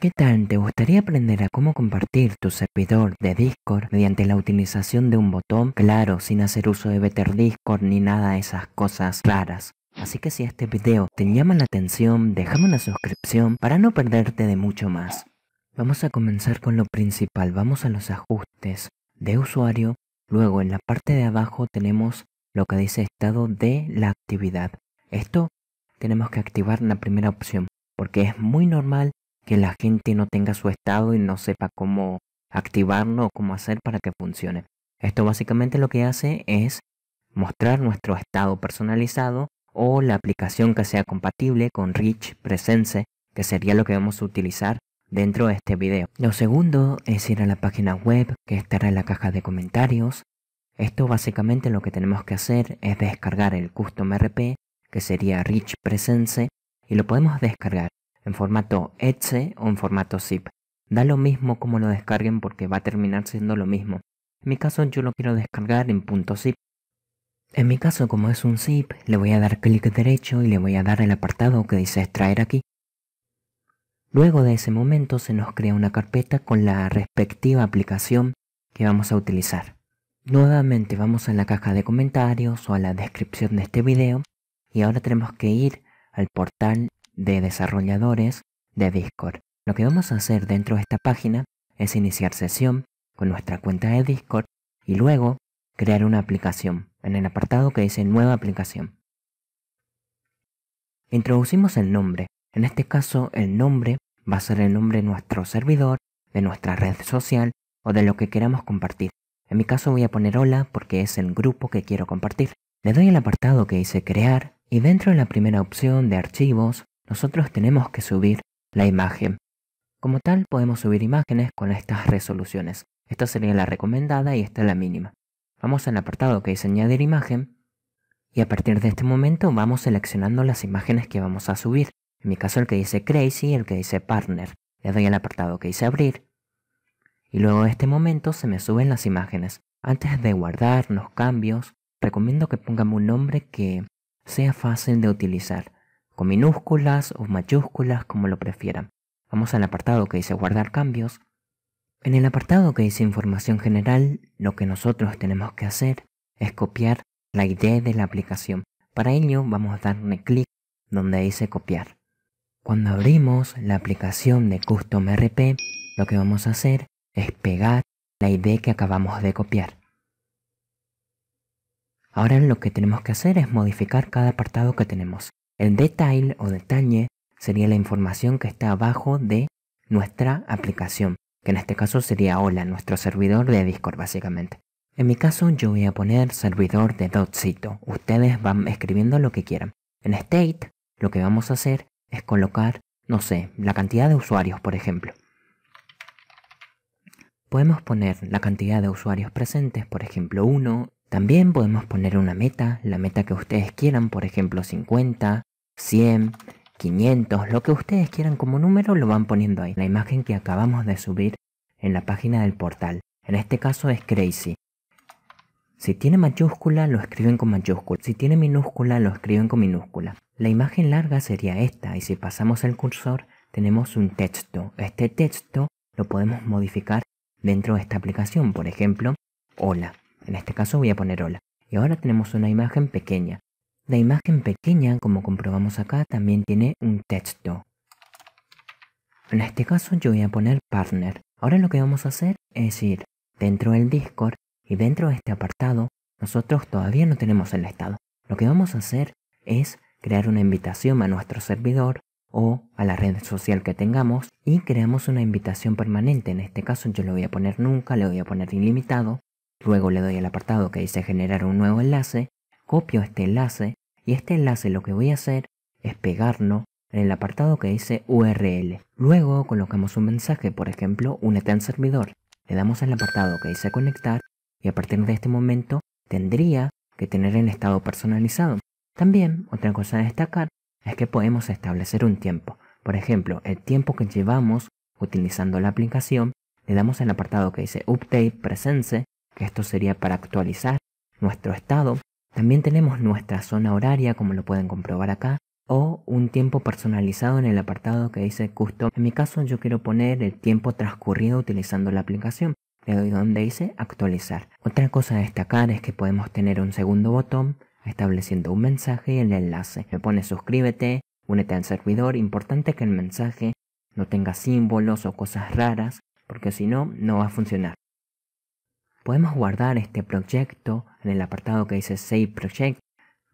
¿Qué tal? ¿Te gustaría aprender a cómo compartir tu servidor de Discord mediante la utilización de un botón? Claro, sin hacer uso de Better Discord ni nada de esas cosas raras. Así que si este video te llama la atención, déjame una suscripción para no perderte de mucho más. Vamos a comenzar con lo principal, vamos a los ajustes de usuario, luego en la parte de abajo tenemos lo que dice estado de la actividad. Esto tenemos que activar la primera opción, porque es muy normal que la gente no tenga su estado y no sepa cómo activarlo o cómo hacer para que funcione. Esto básicamente lo que hace es mostrar nuestro estado personalizado o la aplicación que sea compatible con Rich Presence, que sería lo que vamos a utilizar dentro de este video. Lo segundo es ir a la página web que estará en la caja de comentarios. Esto básicamente lo que tenemos que hacer es descargar el custom RP, que sería Rich Presence, y lo podemos descargar en formato Exe o en formato zip. Da lo mismo como lo descarguen porque va a terminar siendo lo mismo. En mi caso yo lo quiero descargar en punto .zip. En mi caso como es un zip, le voy a dar clic derecho y le voy a dar el apartado que dice extraer aquí. Luego de ese momento se nos crea una carpeta con la respectiva aplicación que vamos a utilizar. Nuevamente vamos a la caja de comentarios o a la descripción de este video y ahora tenemos que ir al portal de desarrolladores de Discord. Lo que vamos a hacer dentro de esta página es iniciar sesión con nuestra cuenta de Discord y luego crear una aplicación en el apartado que dice nueva aplicación. Introducimos el nombre. En este caso el nombre va a ser el nombre de nuestro servidor, de nuestra red social o de lo que queramos compartir. En mi caso voy a poner hola porque es el grupo que quiero compartir. Le doy el apartado que dice crear y dentro de la primera opción de archivos nosotros tenemos que subir la imagen. Como tal, podemos subir imágenes con estas resoluciones. Esta sería la recomendada y esta la mínima. Vamos al apartado que dice añadir imagen y a partir de este momento vamos seleccionando las imágenes que vamos a subir. En mi caso el que dice Crazy y el que dice Partner. Le doy al apartado que dice Abrir y luego de este momento se me suben las imágenes. Antes de guardar los cambios, recomiendo que pongan un nombre que sea fácil de utilizar con minúsculas o mayúsculas como lo prefieran. Vamos al apartado que dice guardar cambios. En el apartado que dice información general, lo que nosotros tenemos que hacer es copiar la ID de la aplicación. Para ello vamos a darle clic donde dice copiar. Cuando abrimos la aplicación de Custom RP, lo que vamos a hacer es pegar la ID que acabamos de copiar. Ahora lo que tenemos que hacer es modificar cada apartado que tenemos. El detail o detalle sería la información que está abajo de nuestra aplicación, que en este caso sería Hola, nuestro servidor de Discord básicamente. En mi caso yo voy a poner servidor de dotcito, ustedes van escribiendo lo que quieran. En state lo que vamos a hacer es colocar, no sé, la cantidad de usuarios por ejemplo. Podemos poner la cantidad de usuarios presentes, por ejemplo 1, también podemos poner una meta, la meta que ustedes quieran, por ejemplo 50, 100, 500, lo que ustedes quieran como número lo van poniendo ahí. La imagen que acabamos de subir en la página del portal. En este caso es crazy. Si tiene mayúscula, lo escriben con mayúscula. Si tiene minúscula, lo escriben con minúscula. La imagen larga sería esta y si pasamos el cursor tenemos un texto. Este texto lo podemos modificar dentro de esta aplicación. Por ejemplo, hola. En este caso voy a poner hola. Y ahora tenemos una imagen pequeña. La imagen pequeña, como comprobamos acá, también tiene un texto. En este caso yo voy a poner partner. Ahora lo que vamos a hacer es ir dentro del Discord y dentro de este apartado nosotros todavía no tenemos el estado. Lo que vamos a hacer es crear una invitación a nuestro servidor o a la red social que tengamos y creamos una invitación permanente. En este caso yo le voy a poner nunca, le voy a poner ilimitado. Luego le doy al apartado que dice generar un nuevo enlace copio este enlace y este enlace lo que voy a hacer es pegarlo en el apartado que dice URL. Luego colocamos un mensaje, por ejemplo, únete al servidor. Le damos al apartado que dice conectar y a partir de este momento tendría que tener el estado personalizado. También, otra cosa a destacar es que podemos establecer un tiempo. Por ejemplo, el tiempo que llevamos utilizando la aplicación, le damos al apartado que dice Update Presence, que esto sería para actualizar nuestro estado también tenemos nuestra zona horaria, como lo pueden comprobar acá, o un tiempo personalizado en el apartado que dice Custom. En mi caso yo quiero poner el tiempo transcurrido utilizando la aplicación. Le doy donde dice actualizar. Otra cosa a destacar es que podemos tener un segundo botón estableciendo un mensaje y el enlace. Me pone suscríbete, únete al servidor. Importante que el mensaje no tenga símbolos o cosas raras porque si no, no va a funcionar podemos guardar este proyecto en el apartado que dice Save Project.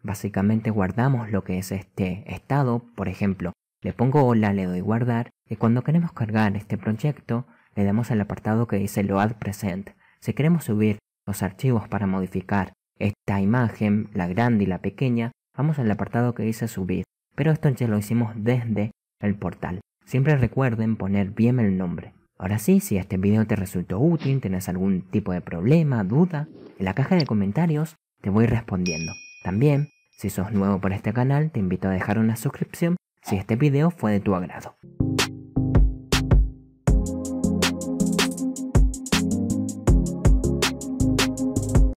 Básicamente guardamos lo que es este estado, por ejemplo, le pongo hola, le doy guardar y cuando queremos cargar este proyecto le damos al apartado que dice Load Present. Si queremos subir los archivos para modificar esta imagen, la grande y la pequeña, vamos al apartado que dice Subir, pero esto ya lo hicimos desde el portal. Siempre recuerden poner bien el nombre. Ahora sí, si este video te resultó útil, tenés algún tipo de problema, duda, en la caja de comentarios te voy respondiendo. También, si sos nuevo por este canal, te invito a dejar una suscripción si este video fue de tu agrado.